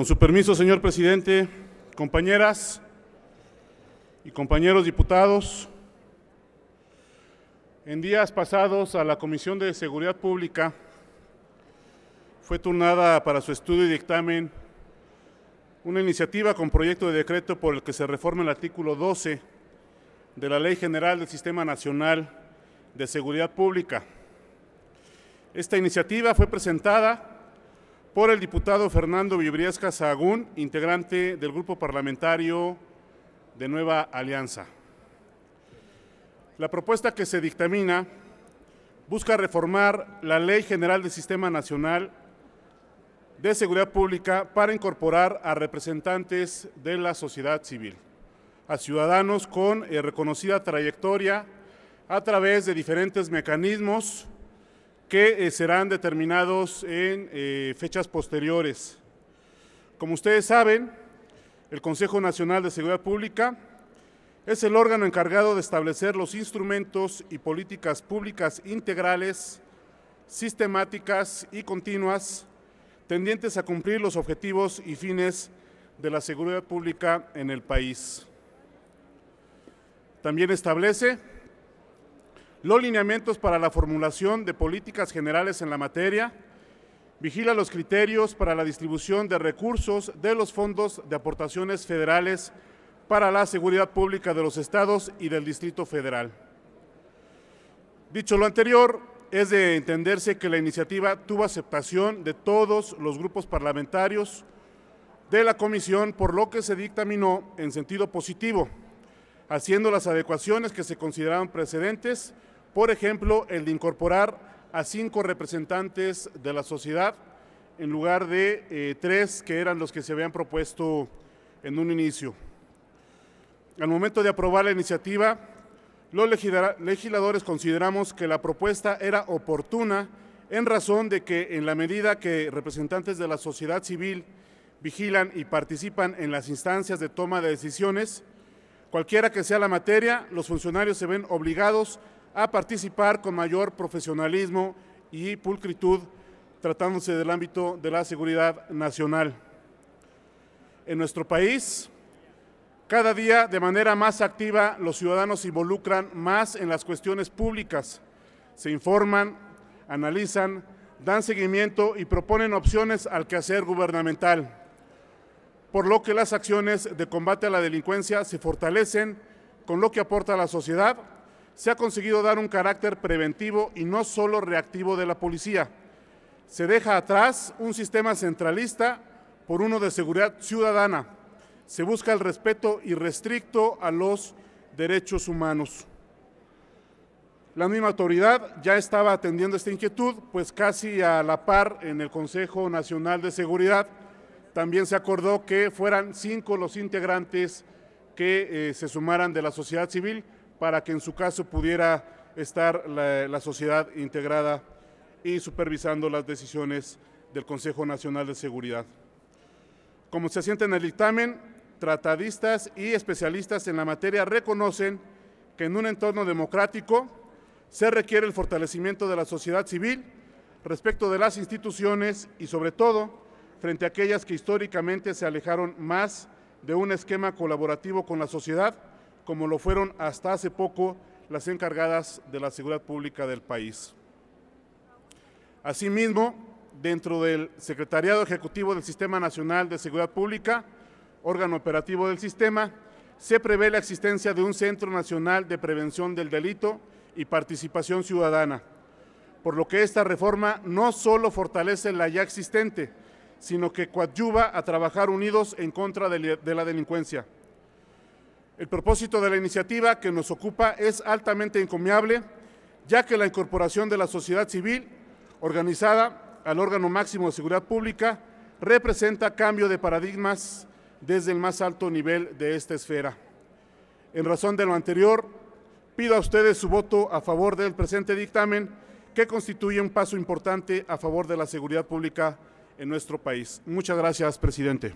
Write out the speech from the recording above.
Con su permiso, señor presidente, compañeras y compañeros diputados, en días pasados a la Comisión de Seguridad Pública fue turnada para su estudio y dictamen una iniciativa con proyecto de decreto por el que se reforma el artículo 12 de la Ley General del Sistema Nacional de Seguridad Pública. Esta iniciativa fue presentada por el diputado Fernando Vibriesca Sahagún, integrante del Grupo Parlamentario de Nueva Alianza. La propuesta que se dictamina busca reformar la Ley General del Sistema Nacional de Seguridad Pública para incorporar a representantes de la sociedad civil, a ciudadanos con eh, reconocida trayectoria a través de diferentes mecanismos que eh, serán determinados en eh, fechas posteriores. Como ustedes saben, el Consejo Nacional de Seguridad Pública es el órgano encargado de establecer los instrumentos y políticas públicas integrales, sistemáticas y continuas tendientes a cumplir los objetivos y fines de la seguridad pública en el país. También establece los lineamientos para la formulación de políticas generales en la materia, vigila los criterios para la distribución de recursos de los fondos de aportaciones federales para la seguridad pública de los estados y del Distrito Federal. Dicho lo anterior, es de entenderse que la iniciativa tuvo aceptación de todos los grupos parlamentarios de la comisión, por lo que se dictaminó en sentido positivo, haciendo las adecuaciones que se consideraron precedentes por ejemplo, el de incorporar a cinco representantes de la sociedad en lugar de eh, tres que eran los que se habían propuesto en un inicio. Al momento de aprobar la iniciativa, los legisladores consideramos que la propuesta era oportuna en razón de que en la medida que representantes de la sociedad civil vigilan y participan en las instancias de toma de decisiones, cualquiera que sea la materia, los funcionarios se ven obligados a participar con mayor profesionalismo y pulcritud tratándose del ámbito de la seguridad nacional. En nuestro país, cada día de manera más activa los ciudadanos se involucran más en las cuestiones públicas, se informan, analizan, dan seguimiento y proponen opciones al quehacer gubernamental, por lo que las acciones de combate a la delincuencia se fortalecen con lo que aporta la sociedad se ha conseguido dar un carácter preventivo y no solo reactivo de la policía. Se deja atrás un sistema centralista por uno de seguridad ciudadana. Se busca el respeto irrestricto a los derechos humanos. La misma autoridad ya estaba atendiendo esta inquietud, pues casi a la par en el Consejo Nacional de Seguridad también se acordó que fueran cinco los integrantes que eh, se sumaran de la sociedad civil para que en su caso pudiera estar la, sociedad integrada y supervisando las decisiones del Consejo Nacional de Seguridad. Como se asienta en el dictamen, tratadistas y especialistas en la materia reconocen que en un entorno democrático se requiere el fortalecimiento de la sociedad civil respecto de las instituciones y sobre todo frente a aquellas que históricamente se alejaron más de un esquema colaborativo con la sociedad como lo fueron hasta hace poco las encargadas de la seguridad pública del país. Asimismo, dentro del Secretariado Ejecutivo del Sistema Nacional de Seguridad Pública, órgano operativo del sistema, se prevé la existencia de un Centro Nacional de Prevención del Delito y Participación Ciudadana, por lo que esta reforma no solo fortalece la ya existente, sino que coadyuva a trabajar unidos en contra de la delincuencia. El propósito de la iniciativa que nos ocupa es altamente encomiable, ya que la incorporación de la sociedad civil organizada al órgano máximo de seguridad pública representa cambio de paradigmas desde el más alto nivel de esta esfera. En razón de lo anterior, pido a ustedes su voto a favor del presente dictamen que constituye un paso importante a favor de la seguridad pública en nuestro país. Muchas gracias, presidente.